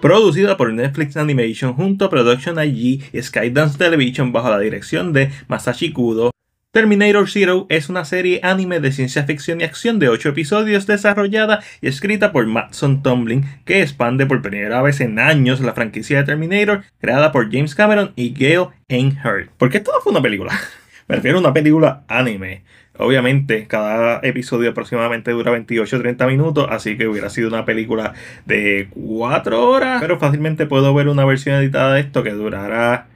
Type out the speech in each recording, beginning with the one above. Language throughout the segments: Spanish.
producida por Netflix Animation junto a Production IG y Skydance Television bajo la dirección de Masashi Kudo. Terminator Zero es una serie anime de ciencia ficción y acción de 8 episodios desarrollada y escrita por Mattson Tomlin que expande por primera vez en años la franquicia de Terminator creada por James Cameron y Gail Einhard. ¿Por qué todo fue una película? Me refiero a una película anime. Obviamente, cada episodio aproximadamente dura 28 o 30 minutos, así que hubiera sido una película de 4 horas, pero fácilmente puedo ver una versión editada de esto que durará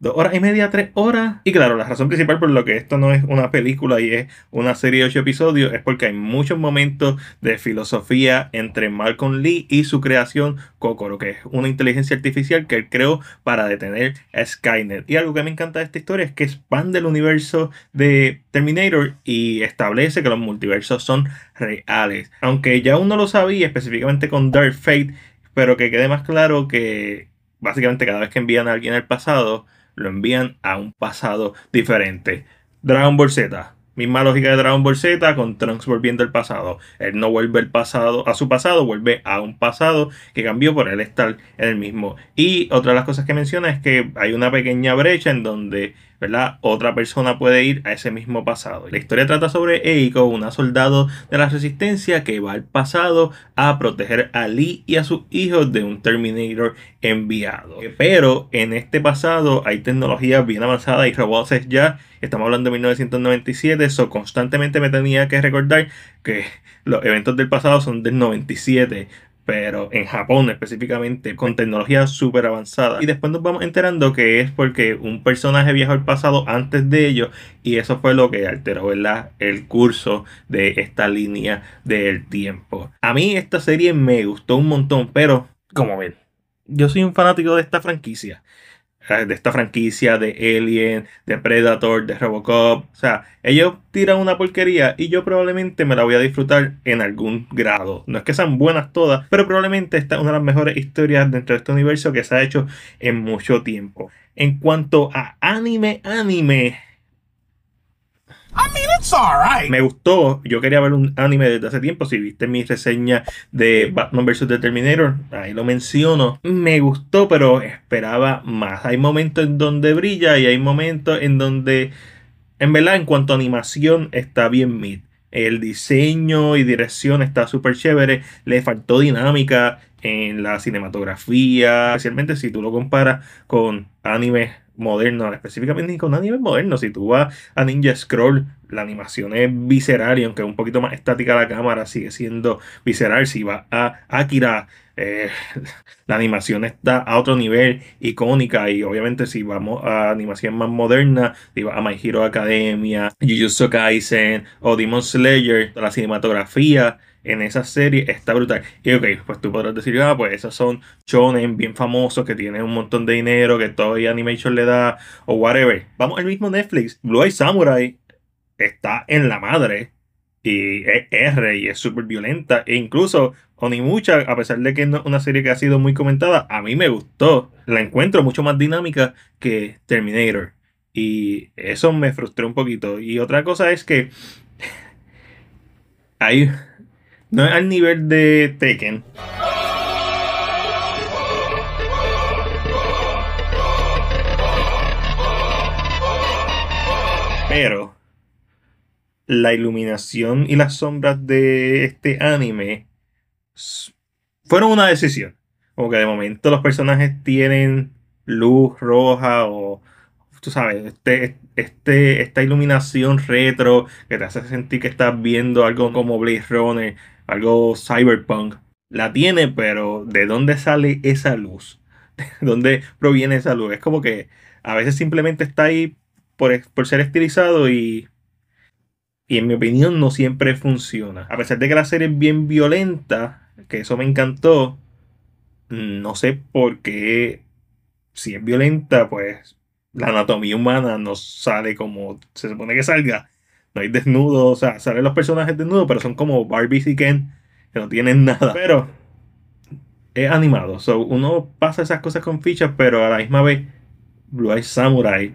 dos horas y media, tres horas. Y claro, la razón principal por lo que esto no es una película y es una serie de ocho episodios es porque hay muchos momentos de filosofía entre Malcolm Lee y su creación Kokoro, que es una inteligencia artificial que él creó para detener a Skynet. Y algo que me encanta de esta historia es que expande el universo de Terminator y establece que los multiversos son reales. Aunque ya uno lo sabía específicamente con Dark Fate, pero que quede más claro que básicamente cada vez que envían a alguien al pasado, lo envían a un pasado diferente. Dragon Ball Z. Misma lógica de Dragon Ball Z con Trunks volviendo al pasado. Él no vuelve el pasado, a su pasado, vuelve a un pasado que cambió por él estar en el mismo. Y otra de las cosas que menciona es que hay una pequeña brecha en donde ¿verdad? Otra persona puede ir a ese mismo pasado. La historia trata sobre Eiko, una soldado de la resistencia que va al pasado a proteger a Lee y a sus hijos de un Terminator enviado. Eh, pero en este pasado hay tecnología bien avanzada y robots ya, estamos hablando de 1997, eso constantemente me tenía que recordar que los eventos del pasado son del 97, pero en Japón específicamente, con tecnología súper avanzada. Y después nos vamos enterando que es porque un personaje viajó al pasado antes de ello y eso fue lo que alteró el curso de esta línea del tiempo. A mí esta serie me gustó un montón, pero como ven, yo soy un fanático de esta franquicia. Eh, de esta franquicia de Alien, de Predator, de Robocop. O sea, ellos tiran una porquería y yo probablemente me la voy a disfrutar en algún grado. No es que sean buenas todas, pero probablemente esta es una de las mejores historias dentro de este universo que se ha hecho en mucho tiempo. En cuanto a anime, anime, me gustó. Yo quería ver un anime desde hace tiempo. Si viste mi reseña de Batman vs. The Terminator, ahí lo menciono. Me gustó, pero esperaba más. Hay momentos en donde brilla y hay momentos en donde, en verdad, en cuanto a animación, está bien mid. El diseño y dirección está súper chévere. Le faltó dinámica en la cinematografía, especialmente si tú lo comparas con animes moderno, específicamente con nivel moderno. Si tú vas a Ninja Scroll, la animación es visceral y aunque es un poquito más estática la cámara, sigue siendo visceral. Si vas a Akira, eh, la animación está a otro nivel, icónica. Y obviamente, si vamos a animación más moderna, si vas a My Hero Academia, Jujutsu Kaisen o Demon Slayer, la cinematografía en esa serie está brutal. Y ok, pues tú podrás decir, ah, pues esos son shonen bien famosos que tienen un montón de dinero, que todo el Animation le da, o whatever. Vamos al mismo Netflix. Blue Eye Samurai está en la madre. Y es R y es súper violenta. E incluso Onimucha, a pesar de que es una serie que ha sido muy comentada, a mí me gustó. La encuentro mucho más dinámica que Terminator. Y eso me frustró un poquito. Y otra cosa es que hay no es al nivel de Tekken. Pero la iluminación y las sombras de este anime fueron una decisión. Como que de momento los personajes tienen luz roja o, tú sabes, este, este, esta iluminación retro que te hace sentir que estás viendo algo como Blade Runner, algo cyberpunk. La tiene, pero ¿de dónde sale esa luz? ¿De dónde proviene esa luz? Es como que a veces simplemente está ahí por, por ser estilizado y, y en mi opinión no siempre funciona. A pesar de que la serie es bien violenta, que eso me encantó, no sé por qué si es violenta, pues la anatomía humana no sale como se supone que salga no hay desnudos, o sea, salen los personajes desnudos, pero son como Barbies y Ken, que no tienen nada. Pero es animado, so, uno pasa esas cosas con fichas, pero a la misma vez, Blue Eye Samurai.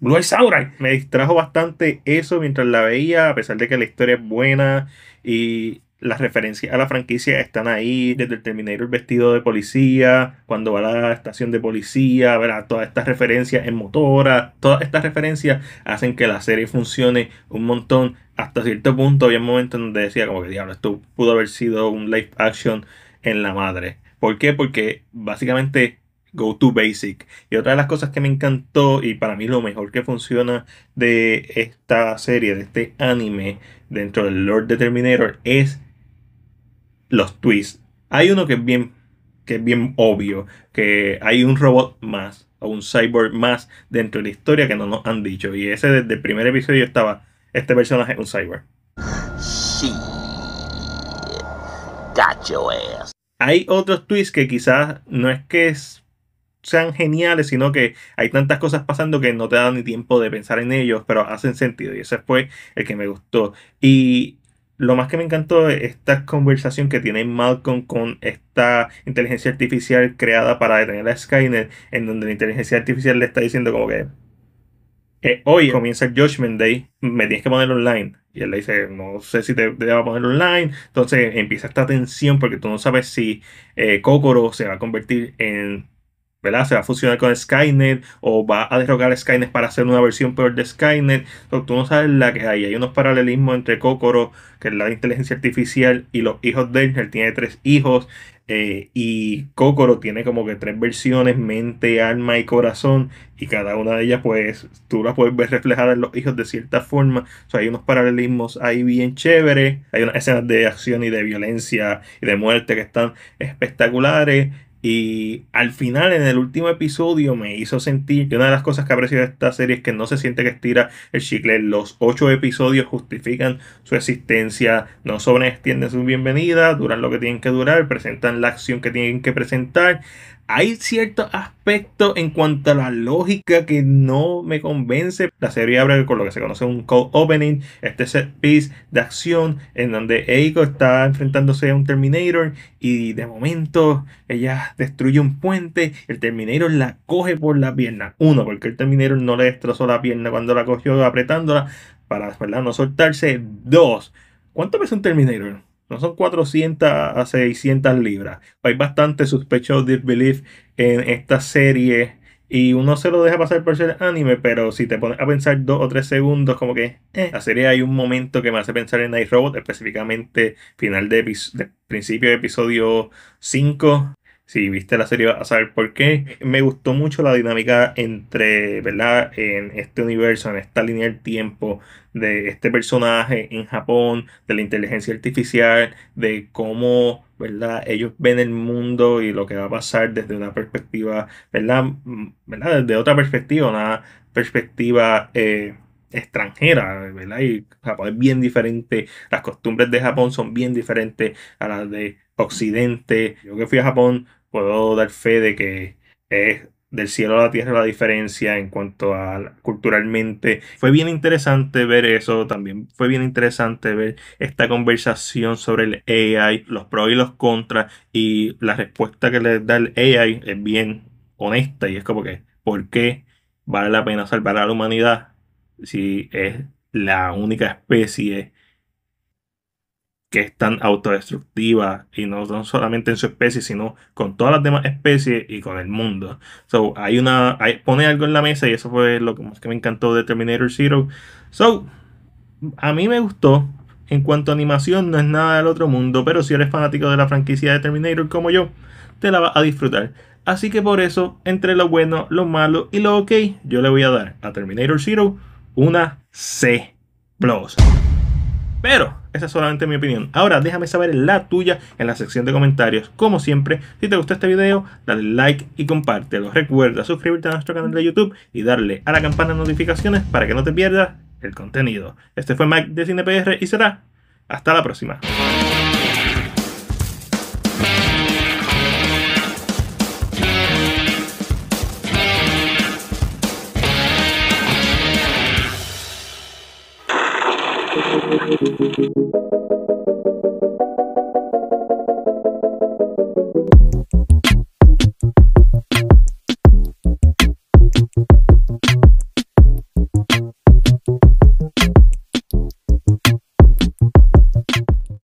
Blue Eye Samurai. Me distrajo bastante eso mientras la veía, a pesar de que la historia es buena y las referencias a la franquicia están ahí, desde el Terminator vestido de policía, cuando va a la estación de policía, verá todas estas referencias en motora, todas estas referencias hacen que la serie funcione un montón. Hasta cierto punto había un momento donde decía como que diablo, esto pudo haber sido un live action en la madre. ¿Por qué? Porque básicamente go to basic. Y otra de las cosas que me encantó y para mí lo mejor que funciona de esta serie, de este anime dentro del Lord de Terminator es los twists. Hay uno que es bien, que es bien obvio, que hay un robot más o un cyborg más dentro de la historia que no nos han dicho. Y ese desde el primer episodio estaba, este personaje es un cyborg. Sí. Got your Hay otros twists que quizás no es que sean geniales, sino que hay tantas cosas pasando que no te dan ni tiempo de pensar en ellos, pero hacen sentido. Y ese fue el que me gustó. Y lo más que me encantó es esta conversación que tiene Malcolm con esta inteligencia artificial creada para detener a Skynet, en donde la inteligencia artificial le está diciendo como que eh, hoy comienza el Judgment Day, me tienes que poner online. Y él le dice, no sé si te, te a poner online. Entonces empieza esta tensión porque tú no sabes si eh, Kokoro se va a convertir en ¿verdad? Se va a fusionar con Skynet o va a derrocar a Skynet para hacer una versión peor de Skynet. tú no sabes la que hay. Hay unos paralelismos entre Kokoro, que es la inteligencia artificial, y los hijos de él. tiene tres hijos. Eh, y Kokoro tiene como que tres versiones, mente, alma y corazón, y cada una de ellas pues tú la puedes ver reflejada en los hijos de cierta forma, o sea, hay unos paralelismos ahí bien chévere hay unas escenas de acción y de violencia y de muerte que están espectaculares, y al final, en el último episodio, me hizo sentir que una de las cosas que aprecio de esta serie es que no se siente que estira el chicle. Los ocho episodios justifican su existencia, no extienden su bienvenida, duran lo que tienen que durar, presentan la acción que tienen que presentar hay cierto aspectos en cuanto a la lógica que no me convence. La serie abre con lo que se conoce un cold opening, este set piece de acción en donde Eiko está enfrentándose a un Terminator y de momento ella destruye un puente, el Terminator la coge por la pierna. Uno, porque el Terminator no le destrozó la pierna cuando la cogió apretándola para no soltarse. Dos, ¿cuánto pesa un Terminator? No son 400 a 600 libras. Hay bastante de disbelief en esta serie. Y uno se lo deja pasar por ser anime, pero si te pones a pensar dos o tres segundos, como que eh, la serie hay un momento que me hace pensar en Night Robot, específicamente final de, de principio de episodio 5, si viste la serie vas a saber por qué. Me gustó mucho la dinámica entre, ¿verdad? En este universo, en esta línea del tiempo, de este personaje en Japón, de la inteligencia artificial, de cómo, ¿verdad? Ellos ven el mundo y lo que va a pasar desde una perspectiva, ¿verdad? Mm, ¿verdad? Desde otra perspectiva, una perspectiva... Eh, extranjera, ¿verdad? Y Japón es bien diferente, las costumbres de Japón son bien diferentes a las de Occidente. Yo que fui a Japón puedo dar fe de que es del cielo a la tierra la diferencia en cuanto a culturalmente. Fue bien interesante ver eso, también fue bien interesante ver esta conversación sobre el AI, los pros y los contras y la respuesta que le da el AI es bien honesta y es como que, ¿por qué vale la pena salvar a la humanidad si es la única especie que es tan autodestructiva y no, solamente en su especie, sino con todas las demás especies y con el mundo. So, hay una pone algo en la mesa y eso fue lo que más que me encantó de Terminator Zero. So, a mí me gustó. En cuanto a animación, no es nada del otro mundo, pero si eres fanático de la franquicia de Terminator como yo, te la vas a disfrutar. Así que por eso, entre lo bueno, lo malo y lo ok, yo le voy a dar a Terminator Zero una C. Pero esa es solamente mi opinión. Ahora déjame saber la tuya en la sección de comentarios. Como siempre, si te gustó este video, dale like y compártelo. Recuerda suscribirte a nuestro canal de YouTube y darle a la campana de notificaciones para que no te pierdas el contenido. Este fue Mike de CinePR y será hasta la próxima. Thank you.